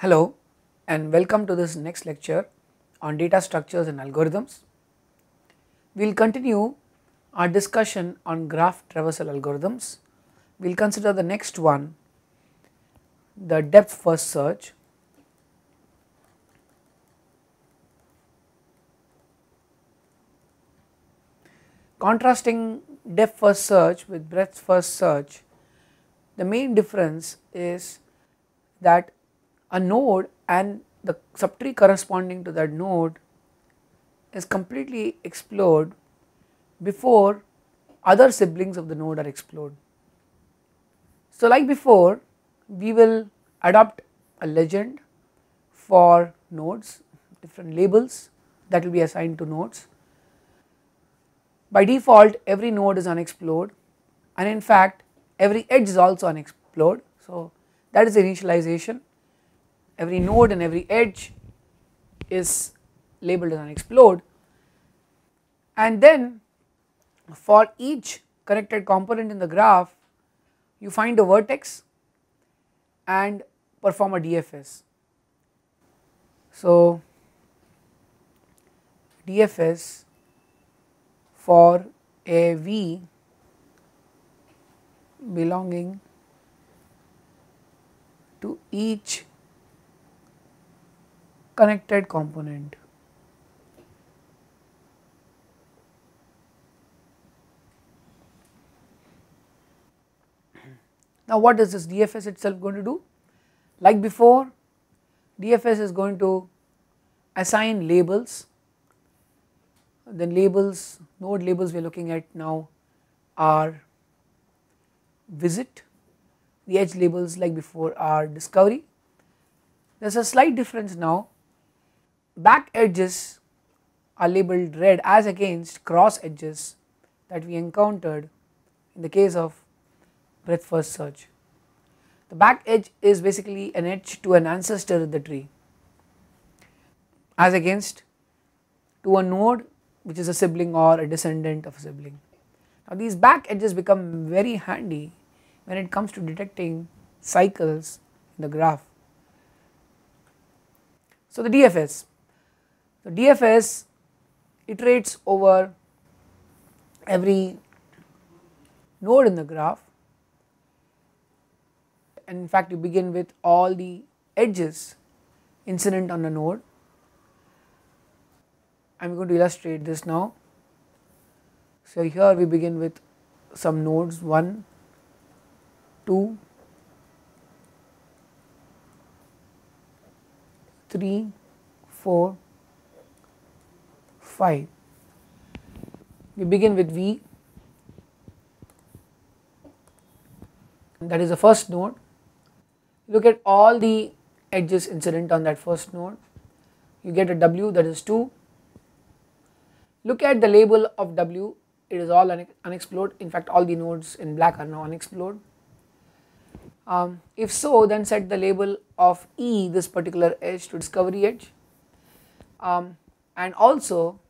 Hello and welcome to this next lecture on data structures and algorithms. We will continue our discussion on graph traversal algorithms. We will consider the next one the depth first search. Contrasting depth first search with breadth first search, the main difference is that a node and the subtree corresponding to that node is completely explored before other siblings of the node are explored. So, like before we will adopt a legend for nodes different labels that will be assigned to nodes. By default every node is unexplored and in fact every edge is also unexplored. So, that is initialization every node and every edge is labeled as unexplored and then for each connected component in the graph you find a vertex and perform a DFS. So, DFS for a V belonging to each connected component. Now, what is this DFS itself going to do? Like before, DFS is going to assign labels, then labels, node labels we are looking at now are visit, the edge labels like before are discovery. There is a slight difference now back edges are labeled red as against cross edges that we encountered in the case of breadth first search. The back edge is basically an edge to an ancestor in the tree as against to a node which is a sibling or a descendant of a sibling. Now these back edges become very handy when it comes to detecting cycles in the graph. So the DFS so, DFS iterates over every node in the graph and in fact you begin with all the edges incident on a node. I am going to illustrate this now. So, here we begin with some nodes 1, 2, 3, 4, Five. We begin with V that is the first node. Look at all the edges incident on that first node. You get a W that is 2. Look at the label of W, it is all unexplored. In fact, all the nodes in black are now unexplored. Um, if so, then set the label of E, this particular edge, to discovery edge. Um, and also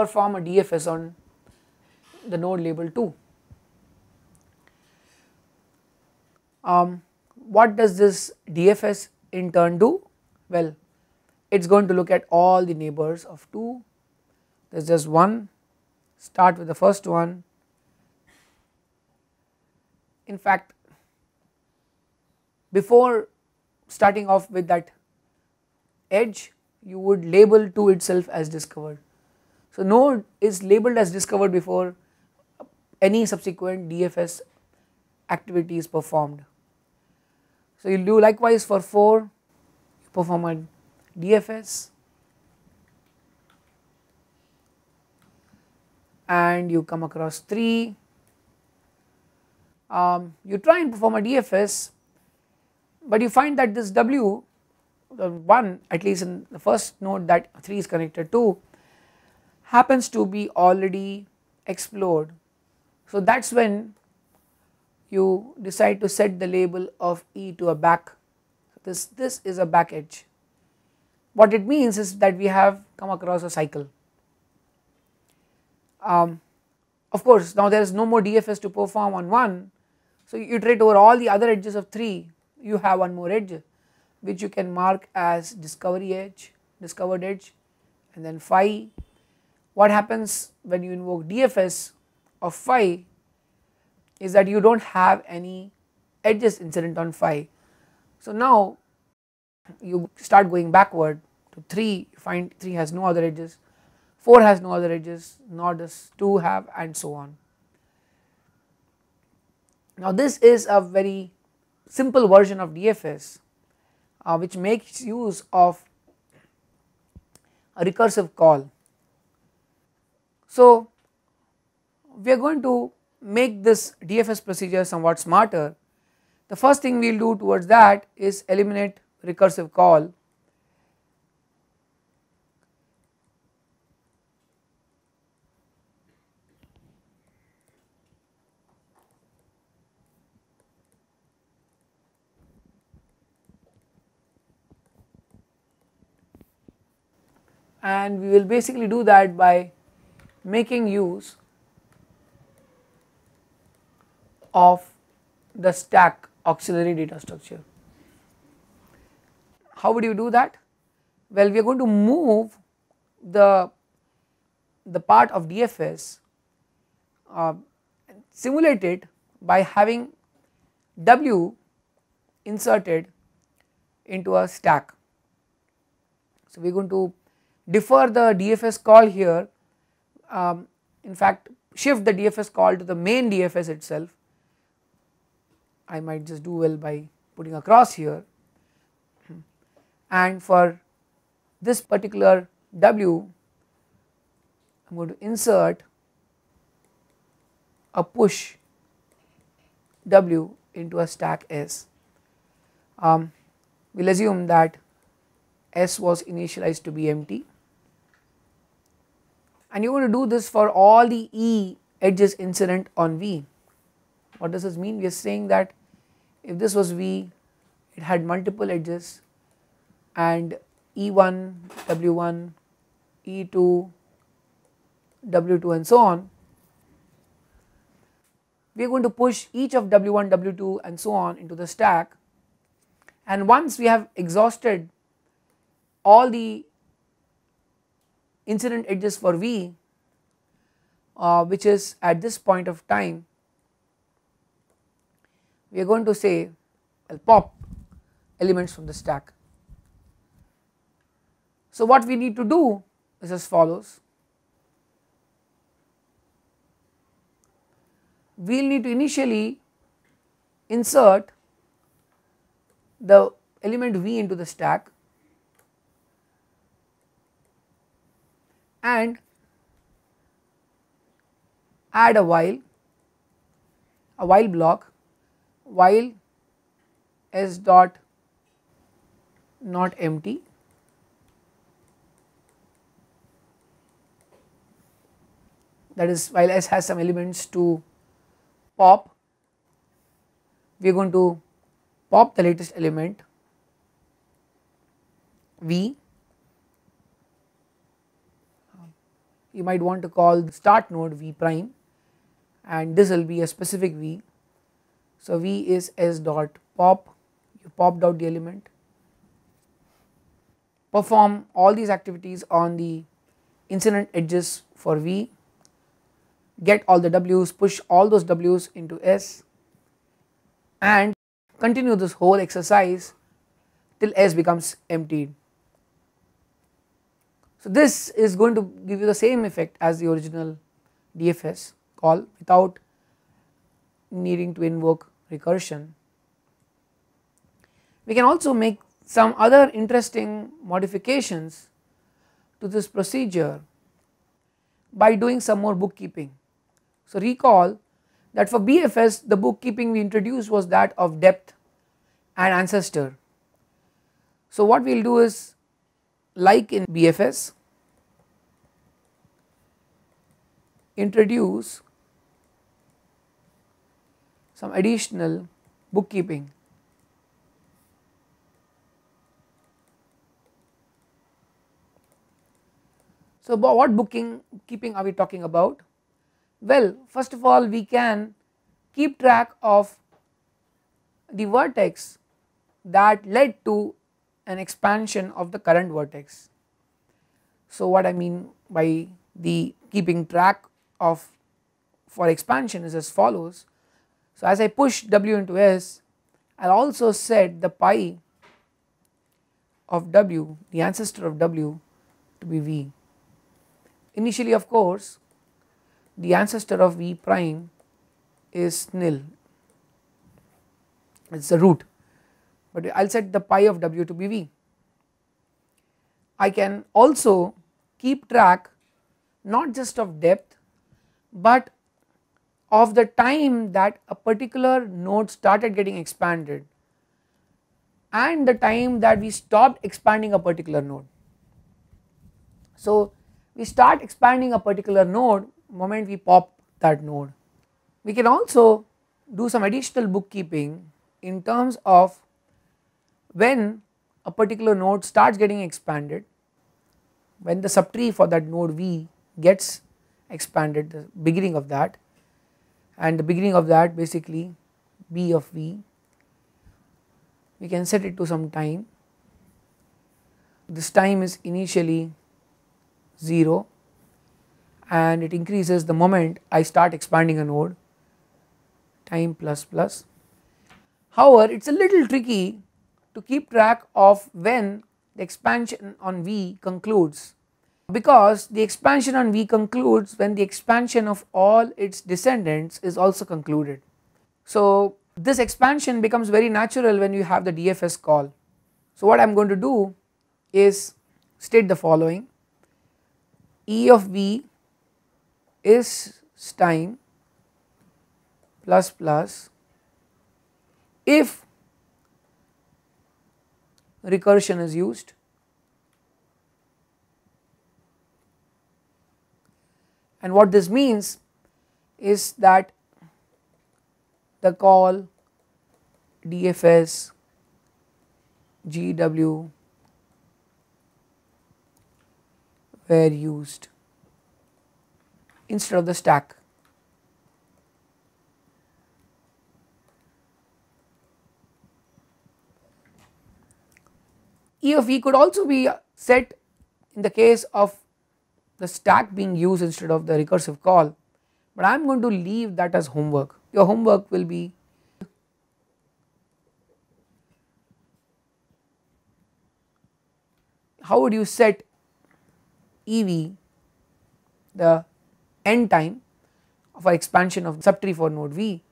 perform a DFS on the node label 2. Um, what does this DFS in turn do? Well, it is going to look at all the neighbors of 2, there is just one, start with the first one. In fact, before starting off with that edge, you would label 2 itself as discovered. So node is labeled as discovered before any subsequent DFS activity is performed. So you do likewise for 4, you perform a DFS and you come across 3, um, you try and perform a DFS but you find that this W the 1 at least in the first node that 3 is connected to happens to be already explored. So, that is when you decide to set the label of E to a back. This, this is a back edge. What it means is that we have come across a cycle. Um, of course, now there is no more DFS to perform on 1. So, you iterate over all the other edges of 3, you have one more edge which you can mark as discovery edge, discovered edge and then phi what happens when you invoke DFS of phi is that you do not have any edges incident on phi. So now you start going backward to 3, find 3 has no other edges, 4 has no other edges, nor does 2 have and so on. Now this is a very simple version of DFS uh, which makes use of a recursive call. So, we are going to make this DFS procedure somewhat smarter. The first thing we will do towards that is eliminate recursive call and we will basically do that by making use of the stack auxiliary data structure. How would you do that? Well, we are going to move the, the part of DFS uh, simulate it by having W inserted into a stack. So, we are going to defer the DFS call here um, in fact shift the DFS call to the main DFS itself. I might just do well by putting a cross here and for this particular W I am going to insert a push W into a stack S. Um, we will assume that S was initialized to be empty and you want to do this for all the E edges incident on V. What does this mean? We are saying that if this was V, it had multiple edges and E1, W1, E2, W2 and so on. We are going to push each of W1, W2 and so on into the stack and once we have exhausted all the incident edges for V uh, which is at this point of time we are going to say I will pop elements from the stack. So, what we need to do is as follows we will need to initially insert the element V into the stack and add a while, a while block while s dot not empty that is while s has some elements to pop we are going to pop the latest element v you might want to call the start node v prime and this will be a specific v. So, v is s dot pop, you popped out the element. Perform all these activities on the incident edges for v, get all the w's, push all those w's into s and continue this whole exercise till s becomes emptied. So, this is going to give you the same effect as the original DFS call without needing to invoke recursion. We can also make some other interesting modifications to this procedure by doing some more bookkeeping. So, recall that for BFS the bookkeeping we introduced was that of depth and ancestor. So, what we will do is like in BFS introduce some additional bookkeeping. So, what booking keeping are we talking about? Well, first of all we can keep track of the vertex that led to an expansion of the current vertex. So, what I mean by the keeping track of for expansion is as follows. So, as I push W into S, I will also set the pi of W, the ancestor of W to be V. Initially of course, the ancestor of V prime is nil, it is the root, but I will set the pi of W to be V. I can also keep track not just of depth but of the time that a particular node started getting expanded and the time that we stopped expanding a particular node. So, we start expanding a particular node moment we pop that node. We can also do some additional bookkeeping in terms of when a particular node starts getting expanded, when the subtree for that node V gets expanded the beginning of that and the beginning of that basically b of v we can set it to some time this time is initially 0 and it increases the moment I start expanding a node time plus plus however it's a little tricky to keep track of when the expansion on V concludes because the expansion on V concludes when the expansion of all its descendants is also concluded. So, this expansion becomes very natural when you have the DFS call. So, what I am going to do is state the following E of V is time plus plus if recursion is used And what this means is that the call DFS GW were used instead of the stack. E of E could also be set in the case of the stack being used instead of the recursive call, but I am going to leave that as homework. Your homework will be how would you set EV the end time for expansion of subtree for node V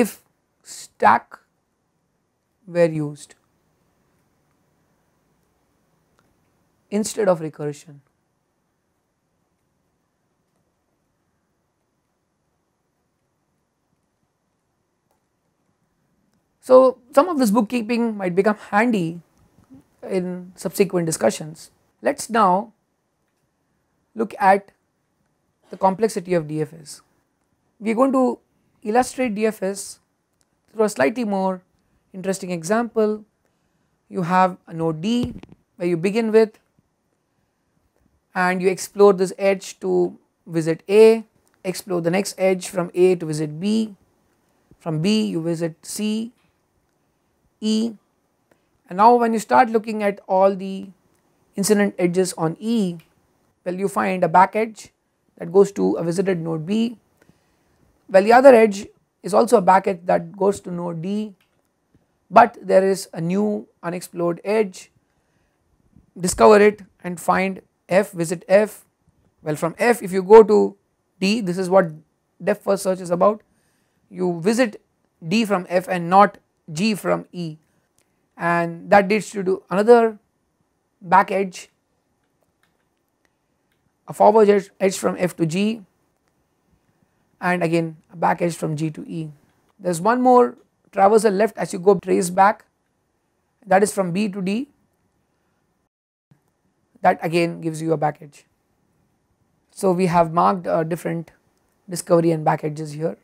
if stack were used instead of recursion. So, some of this bookkeeping might become handy in subsequent discussions. Let us now look at the complexity of DFS. We are going to illustrate DFS through a slightly more interesting example. You have a node D where you begin with and you explore this edge to visit A, explore the next edge from A to visit B, from B you visit C, E and now when you start looking at all the incident edges on E, well you find a back edge that goes to a visited node B well the other edge is also a back edge that goes to node D but there is a new unexplored edge discover it and find f visit f well from f if you go to d this is what depth first search is about you visit d from f and not g from e and that leads to do another back edge a forward edge, edge from f to g and again a back edge from G to E. There is one more traversal left as you go trace back that is from B to D that again gives you a back edge. So we have marked uh, different discovery and back edges here.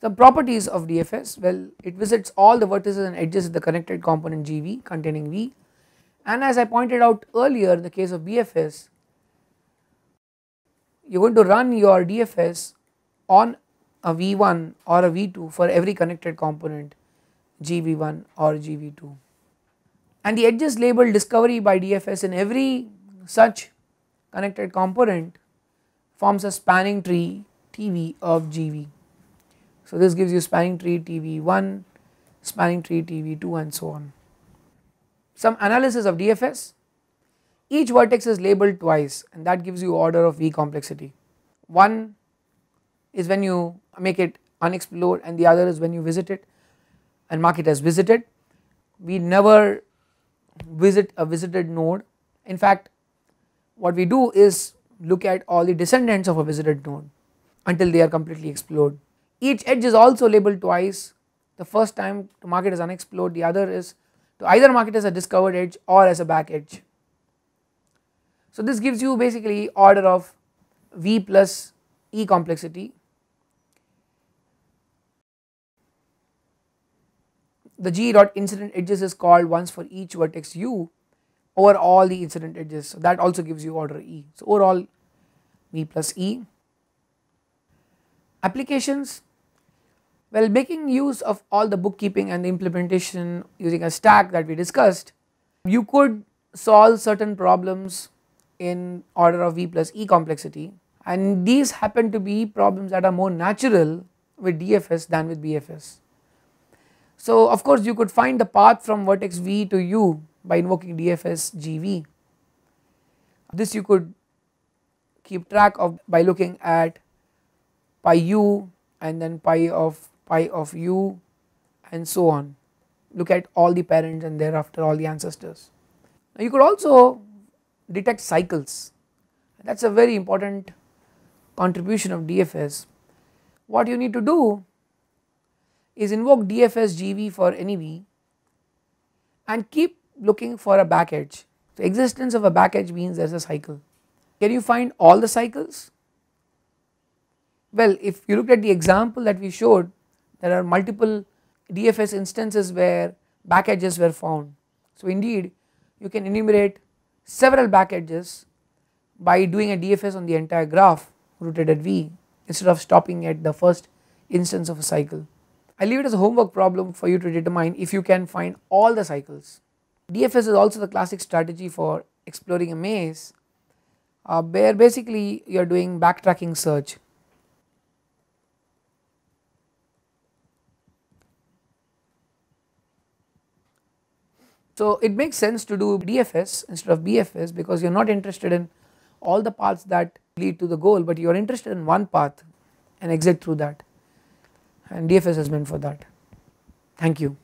The properties of DFS, well it visits all the vertices and edges of the connected component GV containing V and as I pointed out earlier in the case of BFS, you are going to run your DFS on a V1 or a V2 for every connected component GV1 or GV2. And the edges labeled discovery by DFS in every such connected component forms a spanning tree TV of GV. So, this gives you spanning tree TV1, spanning tree TV2 and so on. Some analysis of DFS, each vertex is labeled twice and that gives you order of V complexity. 1 is when you make it unexplored and the other is when you visit it and mark it as visited. We never visit a visited node. In fact, what we do is look at all the descendants of a visited node until they are completely explored. Each edge is also labeled twice, the first time to mark it as unexplored, the other is to either mark it as a discovered edge or as a back edge. So this gives you basically order of V plus E complexity the G dot incident edges is called once for each vertex U over all the incident edges. So, that also gives you order E. So, overall V plus E. Applications well making use of all the bookkeeping and the implementation using a stack that we discussed you could solve certain problems in order of V plus E complexity and these happen to be problems that are more natural with DFS than with BFS. So, of course, you could find the path from vertex v to u by invoking DFS GV. This you could keep track of by looking at pi u and then pi of pi of u and so on. Look at all the parents and thereafter all the ancestors. Now, you could also detect cycles that is a very important contribution of DFS. What you need to do is invoke DFS GV for any V and keep looking for a back edge. So, existence of a back edge means there is a cycle. Can you find all the cycles? Well, if you looked at the example that we showed, there are multiple DFS instances where back edges were found. So, indeed you can enumerate several back edges by doing a DFS on the entire graph rooted at V instead of stopping at the first instance of a cycle. I leave it as a homework problem for you to determine if you can find all the cycles. DFS is also the classic strategy for exploring a maze uh, where basically you are doing backtracking search. So it makes sense to do DFS instead of BFS because you are not interested in all the paths that lead to the goal but you are interested in one path and exit through that and DFS has been for that. Thank you.